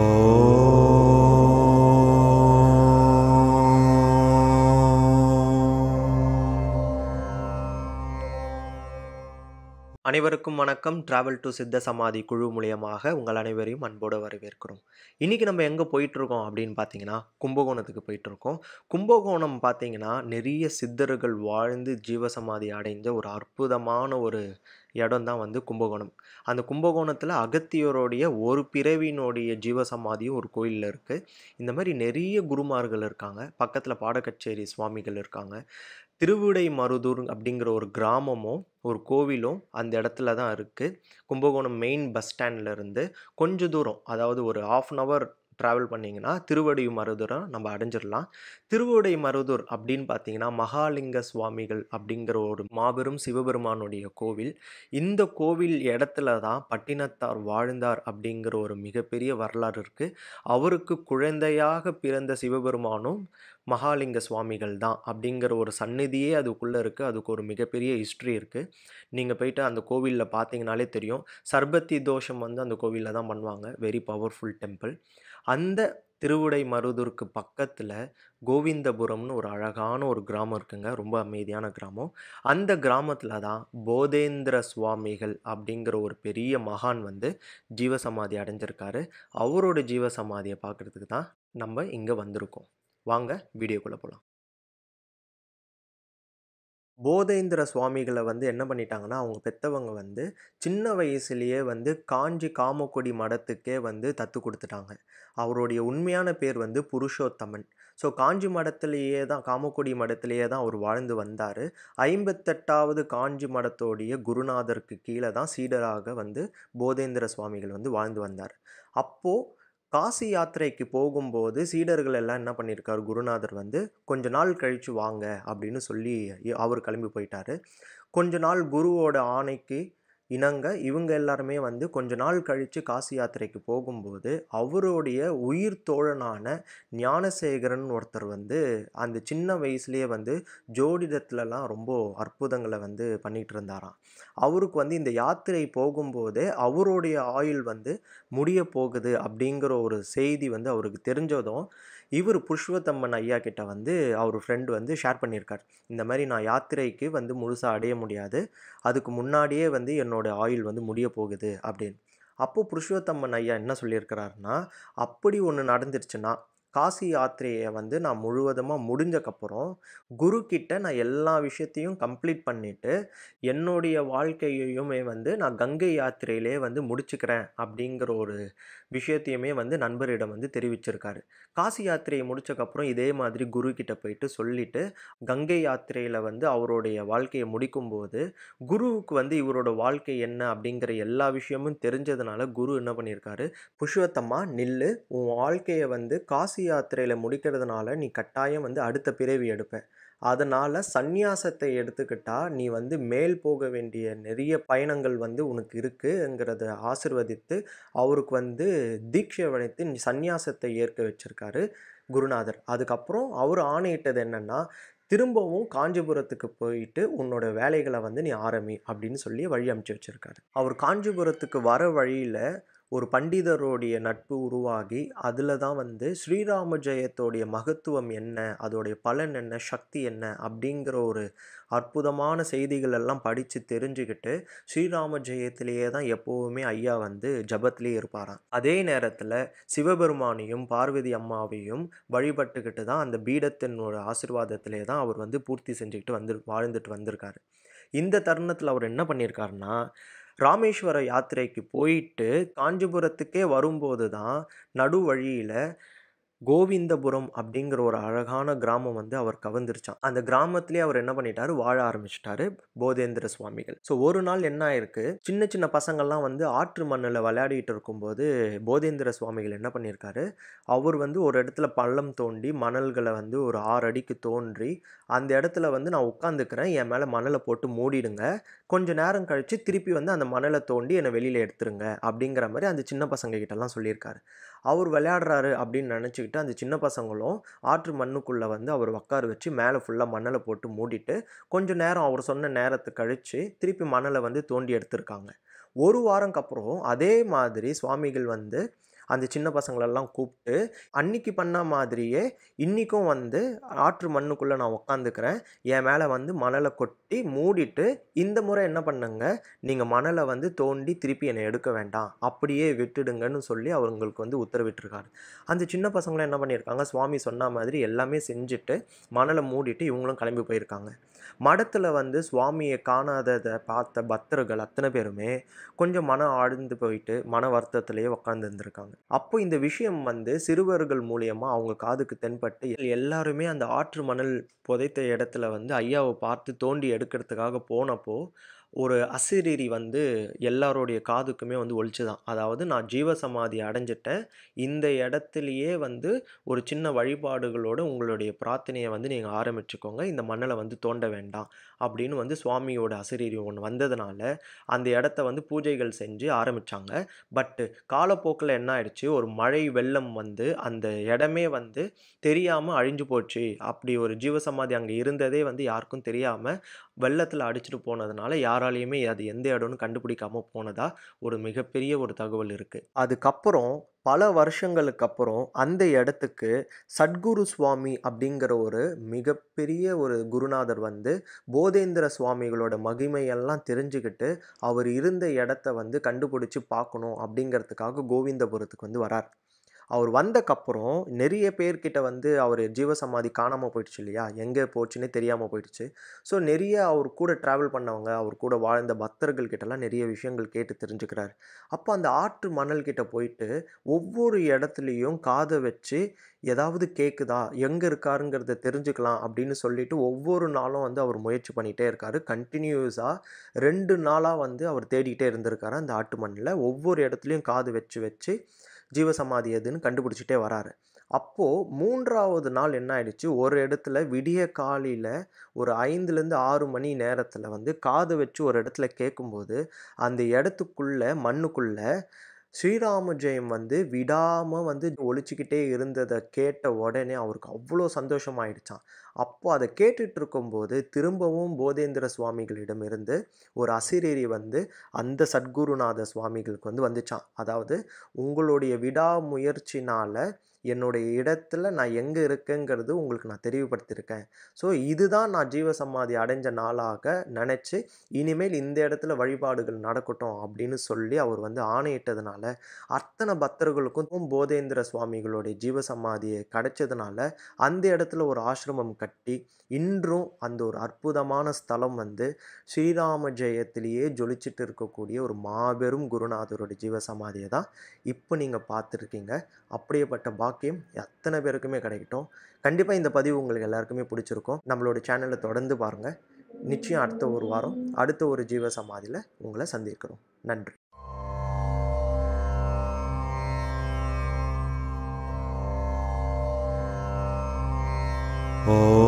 Oh. அனைவருக்கும் வணக்கம் travel to சித்த சமாதி குழு மூலியமாக உங்கள் அனைவரையும் அன்போடு வரவேற்கிறோம் இன்றைக்கி நம்ம எங்கே போயிட்டுருக்கோம் அப்படின்னு பார்த்தீங்கன்னா கும்பகோணத்துக்கு போயிட்டுருக்கோம் கும்பகோணம் பார்த்தீங்கன்னா நிறைய சித்தர்கள் வாழ்ந்து ஜீவசமாதி அடைந்த ஒரு அற்புதமான ஒரு இடம் தான் வந்து கும்பகோணம் அந்த கும்பகோணத்தில் அகத்தியரோடைய ஒரு பிறவினுடைய ஜீவசமாதியும் ஒரு கோயிலில் இருக்குது இந்த மாதிரி நிறைய குருமார்கள் இருக்காங்க பக்கத்தில் பாடக்கச்சேரி சுவாமிகள் இருக்காங்க திருவிடை மருதூர் அப்படிங்கிற ஒரு கிராமமும் ஒரு கோவிலும் அந்த இடத்துல தான் இருக்குது கும்பகோணம் மெயின் பஸ் ஸ்டாண்ட்லேருந்து கொஞ்சம் தூரம் அதாவது ஒரு ஆஃப் அன் ஹவர் ட்ராவல் பண்ணிங்கன்னா திருவடி மருதூரம் நம்ம அடைஞ்சிடலாம் திருவடை மருதூர் அப்படின்னு பார்த்தீங்கன்னா மகாலிங்க சுவாமிகள் அப்படிங்கிற ஒரு மாபெரும் சிவபெருமானுடைய கோவில் இந்த கோவில் இடத்துல தான் பட்டினத்தார் வாழ்ந்தார் அப்படிங்கிற ஒரு மிகப்பெரிய வரலாறு இருக்குது அவருக்கு குழந்தையாக பிறந்த சிவபெருமானும் மகாலிங்க சுவாமிகள் தான் அப்படிங்கிற ஒரு சந்நிதியே அதுக்குள்ளே இருக்குது அதுக்கு ஒரு மிகப்பெரிய ஹிஸ்ட்ரி இருக்குது நீங்கள் போயிட்டு அந்த கோவிலில் பார்த்தீங்கனாலே தெரியும் சர்பத்தி தோஷம் வந்து அந்த கோவிலில் தான் பண்ணுவாங்க வெரி பவர்ஃபுல் டெம்பிள் அந்த திருவுடை மருதூருக்கு பக்கத்தில் கோவிந்தபுரம்னு ஒரு அழகான ஒரு கிராமம் இருக்குங்க ரொம்ப அமைதியான கிராமம் அந்த கிராமத்தில் தான் போதேந்திர சுவாமிகள் அப்படிங்கிற ஒரு பெரிய மகான் வந்து ஜீவசமாதி அடைஞ்சிருக்காரு அவரோட ஜீவசமாதியை பார்க்குறதுக்கு தான் நம்ம இங்கே வந்திருக்கோம் வாங்க வீடியோக்குள்ளே போகலாம் போதேந்திர சுவாமிகளை வந்து என்ன பண்ணிட்டாங்கன்னா அவங்க பெற்றவங்க வந்து சின்ன வயசுலேயே வந்து காஞ்சி காமக்கொடி மடத்துக்கே வந்து தத்து கொடுத்துட்டாங்க அவருடைய உண்மையான பேர் வந்து புருஷோத்தமன் ஸோ காஞ்சி மடத்திலேயே தான் காமக்கொடி மடத்திலேயே தான் அவர் வாழ்ந்து வந்தார் ஐம்பத்தெட்டாவது காஞ்சி மடத்தோடைய குருநாதருக்கு கீழே தான் சீடராக வந்து போதேந்திர சுவாமிகள் வந்து வாழ்ந்து வந்தார் அப்போது காசி யாத்திரைக்கு போகும்போது சீடர்கள் எல்லாம் என்ன பண்ணியிருக்காரு குருநாதர் வந்து கொஞ்ச நாள் கழித்து வாங்க அப்படின்னு சொல்லி அவர் கிளம்பி போயிட்டார் கொஞ்ச நாள் குருவோட ஆணைக்கு இணங்க இவங்க எல்லாருமே வந்து கொஞ்ச நாள் கழித்து காசி யாத்திரைக்கு போகும்போது அவருடைய உயிர் தோழனான ஞானசேகரன் ஒருத்தர் வந்து அந்த சின்ன வயசுலேயே வந்து ஜோடிடத்துலலாம் ரொம்ப அற்புதங்களை வந்து பண்ணிகிட்டு இருந்தாராம் அவருக்கு வந்து இந்த யாத்திரை போகும்போதே அவருடைய ஆயுள் வந்து முடிய போகுது அப்படிங்கிற ஒரு செய்தி வந்து அவருக்கு தெரிஞ்சதும் இவர் புஷ்வத்தம்மன் ஐயா கிட்ட வந்து அவர் ஃப்ரெண்டு வந்து ஷேர் பண்ணியிருக்கார் இந்த மாதிரி நான் யாத்திரைக்கு வந்து முழுசாக அடைய முடியாது அதுக்கு முன்னாடியே வந்து என்னோடய ஆயுள் வந்து முடிய போகுது அப்படின்னு அப்போது புருஷோத்தம்மன் ஐயா என்ன சொல்லியிருக்கிறாருன்னா அப்படி ஒன்று நடந்துருச்சுன்னா காசி யாத்திரையை வந்து நான் முழுவதுமாக முடிஞ்சக்கப்புறம் குருக்கிட்ட நான் எல்லா விஷயத்தையும் கம்ப்ளீட் பண்ணிவிட்டு என்னுடைய வாழ்க்கையுமே வந்து நான் கங்கை யாத்திரையிலே வந்து முடிச்சுக்கிறேன் அப்படிங்கிற ஒரு விஷயத்தையுமே வந்து நண்பரிடம் வந்து தெரிவிச்சிருக்காரு காசி யாத்திரையை முடிச்சக்கப்புறம் இதே மாதிரி குரு கிட்ட போயிட்டு சொல்லிட்டு கங்கை யாத்திரையில் வந்து அவருடைய வாழ்க்கையை முடிக்கும்போது குருவுக்கு வந்து இவரோட வாழ்க்கை என்ன அப்படிங்கிற எல்லா விஷயமும் தெரிஞ்சதுனால குரு என்ன பண்ணியிருக்காரு புஷ்வத்தம்மா நில்லு உன் வாழ்க்கையை வந்து காசி யாத்திரையில் முடிக்கிறதுனால நீ கட்டாயம் வந்து அடுத்த பிறவி எடுப்பேன் அதனால் சந்நியாசத்தை எடுத்துக்கிட்டால் நீ வந்து மேல் போக வேண்டிய நிறைய பயணங்கள் வந்து உனக்கு இருக்குங்கிறத ஆசிர்வதித்து அவருக்கு வந்து தீட்சை வளைத்து நீ சந்நியாசத்தை ஏற்க வச்சிருக்காரு குருநாதர் அதுக்கப்புறம் அவர் ஆணையிட்டது என்னென்னா திரும்பவும் காஞ்சிபுரத்துக்கு போயிட்டு உன்னோட வேலைகளை வந்து நீ ஆரம்பி அப்படின்னு சொல்லி வழி அமைச்சு வச்சுருக்காரு அவர் காஞ்சிபுரத்துக்கு வர வழியில் ஒரு பண்டிதருடைய நட்பு உருவாகி அதில் தான் வந்து ஸ்ரீராம ஜெயத்தோடைய மகத்துவம் என்ன அதோடைய பலன் என்ன சக்தி என்ன அப்படிங்கிற ஒரு அற்புதமான செய்திகள் எல்லாம் படித்து தெரிஞ்சுக்கிட்டு ஸ்ரீராம ஜெயத்திலேயே தான் எப்போவுமே ஐயா வந்து ஜபத்திலேயே இருப்பாராம் அதே நேரத்தில் சிவபெருமானையும் பார்வதி அம்மாவையும் வழிபட்டுக்கிட்டு தான் அந்த பீடத்தினோட ஆசிர்வாதத்திலே தான் அவர் வந்து பூர்த்தி செஞ்சுக்கிட்டு வந்து வாழ்ந்துட்டு வந்திருக்காரு இந்த தருணத்தில் அவர் என்ன பண்ணியிருக்காருன்னா ராமேஸ்வர யாத்திரைக்கு போயிட்டு காஞ்சிபுரத்துக்கே வரும்போது தான் நடு வழியில் கோவிந்தபுரம் அப்படிங்கிற ஒரு அழகான கிராமம் வந்து அவர் கவர்ந்துருச்சான் அந்த கிராமத்திலே அவர் என்ன பண்ணிட்டாரு வாழ ஆரம்பிச்சிட்டாரு போதேந்திர சுவாமிகள் ஸோ ஒரு நாள் என்ன ஆயிருக்கு சின்ன சின்ன பசங்கள்லாம் வந்து ஆற்று மண்ணில் விளையாடிட்டு இருக்கும்போது போதேந்திர சுவாமிகள் என்ன பண்ணியிருக்காரு அவர் வந்து ஒரு இடத்துல பள்ளம் தோண்டி மணல்களை வந்து ஒரு ஆறு அடிக்கு தோன்றி அந்த இடத்துல வந்து நான் உட்காந்துக்கிறேன் என் மேலே மணலை போட்டு மூடிடுங்க கொஞ்ச நேரம் கழித்து திருப்பி வந்து அந்த மணலை தோண்டி என்னை வெளியில் எடுத்துருங்க அப்படிங்கிற மாதிரி அந்த சின்ன பசங்க கிட்டலாம் சொல்லியிருக்காரு அவர் விளையாடுறாரு அப்படின்னு நினச்சிக்கிட்டு சொல்லிட்டு அந்த சின்ன பசங்களும் ஆற்று மண்ணுக்குள்ளே வந்து அவர் உக்கார வச்சு மேலே ஃபுல்லாக மண்ணலை போட்டு மூடிட்டு கொஞ்சம் நேரம் அவர் சொன்ன நேரத்தை கழித்து திருப்பி மணலை வந்து தோண்டி எடுத்திருக்காங்க ஒரு வாரம்க்கப்புறம் அப்புறம் அதே மாதிரி சுவாமிகள் வந்து அந்த சின்ன பசங்களெல்லாம் கூப்பிட்டு அன்னைக்கு பண்ண மாதிரியே இன்றைக்கும் வந்து ஆற்று மண்ணுக்குள்ளே நான் உக்காந்துக்கிறேன் என் மேலே வந்து மணலை கொட்டி மூடிட்டு இந்த முறை என்ன பண்ணுங்க நீங்கள் மணலை வந்து தோண்டி திருப்பி என்னை எடுக்க வேண்டாம் அப்படியே விட்டுடுங்கன்னு சொல்லி அவங்களுக்கு வந்து உத்தரவிட்டிருக்காரு அந்த சின்ன பசங்களும் என்ன பண்ணியிருக்காங்க சுவாமி சொன்ன மாதிரி எல்லாமே செஞ்சுட்டு மணலை மூடிட்டு இவங்களும் கிளம்பி போயிருக்காங்க மடத்தில் வந்து சுவாமியை காணாததை பார்த்த பக்தர்கள் அத்தனை பேருமே கொஞ்சம் மன ஆழ்ந்து போயிட்டு மன வருத்தத்திலேயே உட்காந்துருந்துருக்காங்க அப்போ இந்த விஷயம் வந்து சிறுவர்கள் மூலியமாக அவங்க காதுக்கு தென்பட்டு எல்லாருமே அந்த ஆற்று மணல் புதைத்த இடத்துல வந்து ஐயாவை பார்த்து தோண்டி எடுக்கிறதுக்காக போனப்போ ஒரு அசிரீரி வந்து எல்லாரோடைய காதுக்குமே வந்து ஒழிச்சு தான் அதாவது நான் ஜீவசமாதி அடைஞ்சிட்டேன் இந்த இடத்துலையே வந்து ஒரு சின்ன வழிபாடுகளோடு உங்களுடைய பிரார்த்தனையை வந்து நீங்கள் ஆரம்பிச்சுக்கோங்க இந்த மண்ணில் வந்து தோண்ட வேண்டாம் அப்படின்னு வந்து சுவாமியோட அசிரீரி ஒன்று வந்ததுனால அந்த இடத்த வந்து பூஜைகள் செஞ்சு ஆரம்பித்தாங்க பட்டு காலப்போக்கில் என்ன ஆயிடுச்சு ஒரு மழை வெள்ளம் வந்து அந்த இடமே வந்து தெரியாமல் அழிஞ்சு போச்சு அப்படி ஒரு ஜீவசமாதி அங்கே இருந்ததே வந்து யாருக்கும் தெரியாமல் வெள்ளத்தில் அடிச்சுட்டு போனதுனால யார் யாராலையுமே அது எந்த இடம்னு கண்டுபிடிக்காமல் போனதாக ஒரு மிகப்பெரிய ஒரு தகவல் இருக்குது அதுக்கப்புறம் பல வருஷங்களுக்கு அப்புறம் அந்த இடத்துக்கு சத்குரு சுவாமி அப்படிங்கிற ஒரு மிகப்பெரிய ஒரு குருநாதர் வந்து போதேந்திர சுவாமிகளோட மகிமையெல்லாம் தெரிஞ்சுக்கிட்டு அவர் இருந்த இடத்த வந்து கண்டுபிடிச்சி பார்க்கணும் அப்படிங்கிறதுக்காக கோவிந்தபுரத்துக்கு வந்து வரார் அவர் வந்தக்கப்புறம் நிறைய பேர்கிட்ட வந்து அவர் ஜீவ சமாதி காணாமல் போயிடுச்சு இல்லையா எங்கே போச்சுன்னே தெரியாமல் போயிடுச்சு ஸோ நிறைய அவர் கூட ட்ராவல் பண்ணவங்க அவர் கூட வாழ்ந்த பக்தர்கள் கிட்டலாம் நிறைய விஷயங்கள் கேட்டு தெரிஞ்சுக்கிறாரு அப்போ அந்த ஆற்று மணல் கிட்ட போயிட்டு ஒவ்வொரு இடத்துலையும் காதை வச்சு ஏதாவது கேட்குதா எங்கே இருக்காருங்கிறத தெரிஞ்சுக்கலாம் அப்படின்னு சொல்லிட்டு ஒவ்வொரு நாளும் வந்து அவர் முயற்சி பண்ணிகிட்டே இருக்கார் கண்டினியூஸாக ரெண்டு நாளாக வந்து அவர் தேடிக்கிட்டே இருந்திருக்காரு அந்த ஆட்டு மண்ணில் ஒவ்வொரு இடத்துலையும் காது வச்சு வச்சு ஜீவசமாதி எதுன்னு கண்டுபிடிச்சிட்டே வராரு அப்போது மூன்றாவது நாள் என்ன ஆயிடுச்சு ஒரு இடத்துல விடிய காலையில் ஒரு ஐந்துலேருந்து ஆறு மணி நேரத்தில் வந்து காது வச்சு ஒரு இடத்துல கேட்கும்போது அந்த இடத்துக்குள்ளே மண்ணுக்குள்ளே ஸ்ரீராம ஜெயம் வந்து விடாமல் வந்து ஒழிச்சிக்கிட்டே இருந்ததை கேட்ட உடனே அவருக்கு அவ்வளோ சந்தோஷமாயிடுச்சான் அப்போ அதை கேட்டுட்டு இருக்கும்போது திரும்பவும் போதேந்திர சுவாமிகளிடம் இருந்து ஒரு அசிரேரி வந்து அந்த சத்குருநாத சுவாமிகளுக்கு வந்து வந்துச்சான் அதாவது உங்களுடைய விடாமுயற்சினால் என்னுடைய இடத்துல நான் எங்கே இருக்கேங்கிறது உங்களுக்கு நான் தெரிவுபடுத்தியிருக்கேன் ஸோ இதுதான் நான் ஜீவசமாதி அடைஞ்ச நாளாக நினச்சி இனிமேல் இந்த இடத்துல வழிபாடுகள் நடக்கட்டும் அப்படின்னு சொல்லி அவர் வந்து ஆணையிட்டதுனால அத்தனை பக்தர்களுக்கும் போதேந்திர சுவாமிகளுடைய ஜீவசமாதியை கிடைச்சதுனால அந்த இடத்துல ஒரு ஆசிரமம் கட்டி இன்றும் அந்த ஒரு அற்புதமான ஸ்தலம் வந்து ஸ்ரீராம ஜெயத்திலேயே ஜொலிச்சிட்டு இருக்கக்கூடிய ஒரு மாபெரும் குருநாதருடைய ஜீவசமாதியை தான் இப்போ நீங்கள் பார்த்துருக்கீங்க அப்படியேப்பட்ட பாக் பாக்கியம் அத்தனை பேருக்குமே கிடைக்கட்டும் கண்டிப்பாக இந்த பதிவு உங்களுக்கு எல்லாருக்குமே பிடிச்சிருக்கும் நம்மளோட சேனலை தொடர்ந்து பாருங்கள் நிச்சயம் அடுத்த ஒரு வாரம் அடுத்த ஒரு ஜீவ சமாதியில் உங்களை சந்திக்கிறோம் நன்றி Oh